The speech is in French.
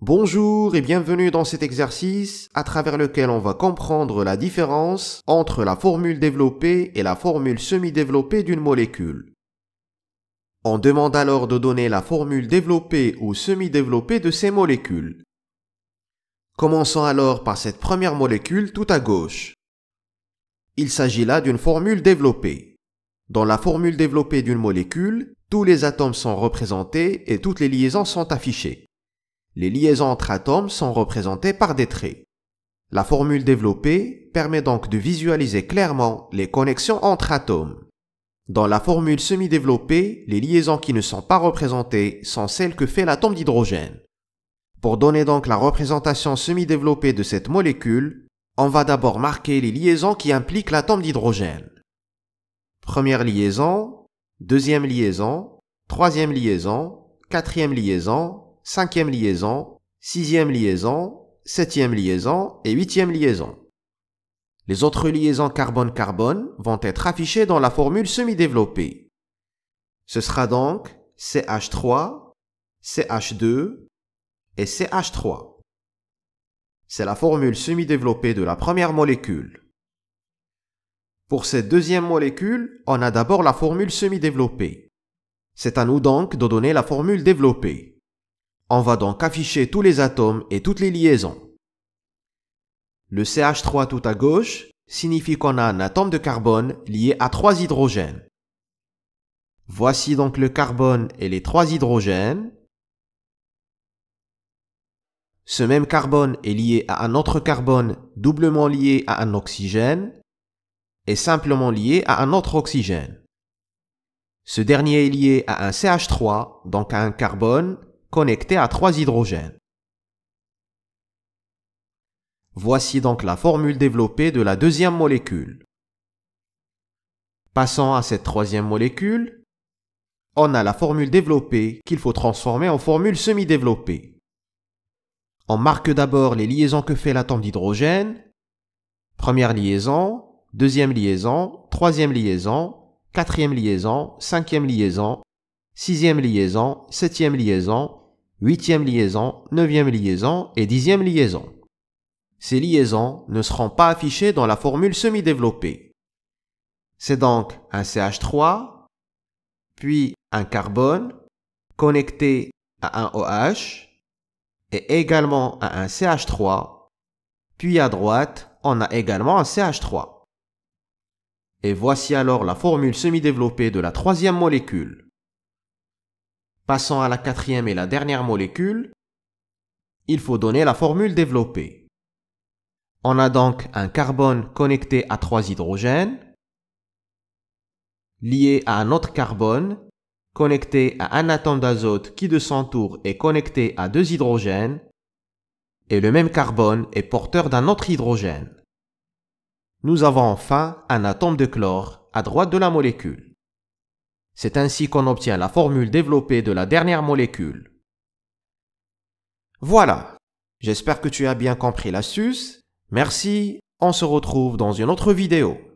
Bonjour et bienvenue dans cet exercice à travers lequel on va comprendre la différence entre la formule développée et la formule semi-développée d'une molécule. On demande alors de donner la formule développée ou semi-développée de ces molécules. Commençons alors par cette première molécule tout à gauche. Il s'agit là d'une formule développée. Dans la formule développée d'une molécule, tous les atomes sont représentés et toutes les liaisons sont affichées les liaisons entre atomes sont représentées par des traits. La formule développée permet donc de visualiser clairement les connexions entre atomes. Dans la formule semi-développée, les liaisons qui ne sont pas représentées sont celles que fait l'atome d'hydrogène. Pour donner donc la représentation semi-développée de cette molécule, on va d'abord marquer les liaisons qui impliquent l'atome d'hydrogène. Première liaison, deuxième liaison, troisième liaison, quatrième liaison, cinquième liaison, sixième liaison, septième liaison et huitième liaison. Les autres liaisons carbone-carbone vont être affichées dans la formule semi-développée. Ce sera donc CH3, CH2 et CH3. C'est la formule semi-développée de la première molécule. Pour cette deuxième molécule, on a d'abord la formule semi-développée. C'est à nous donc de donner la formule développée. On va donc afficher tous les atomes et toutes les liaisons. Le CH3 tout à gauche signifie qu'on a un atome de carbone lié à trois hydrogènes. Voici donc le carbone et les trois hydrogènes. Ce même carbone est lié à un autre carbone doublement lié à un oxygène et simplement lié à un autre oxygène. Ce dernier est lié à un CH3, donc à un carbone, connecté à trois hydrogènes. Voici donc la formule développée de la deuxième molécule. Passons à cette troisième molécule, on a la formule développée qu'il faut transformer en formule semi-développée. On marque d'abord les liaisons que fait l'atome d'hydrogène. Première liaison, deuxième liaison, troisième liaison, quatrième liaison, cinquième liaison, sixième liaison, septième liaison, huitième liaison, neuvième liaison et dixième liaison. Ces liaisons ne seront pas affichées dans la formule semi-développée. C'est donc un CH3, puis un carbone, connecté à un OH, et également à un CH3, puis à droite, on a également un CH3. Et voici alors la formule semi-développée de la troisième molécule. Passons à la quatrième et la dernière molécule, il faut donner la formule développée. On a donc un carbone connecté à trois hydrogènes, lié à un autre carbone, connecté à un atome d'azote qui de son tour est connecté à deux hydrogènes, et le même carbone est porteur d'un autre hydrogène. Nous avons enfin un atome de chlore à droite de la molécule. C'est ainsi qu'on obtient la formule développée de la dernière molécule. Voilà, j'espère que tu as bien compris l'astuce. Merci, on se retrouve dans une autre vidéo.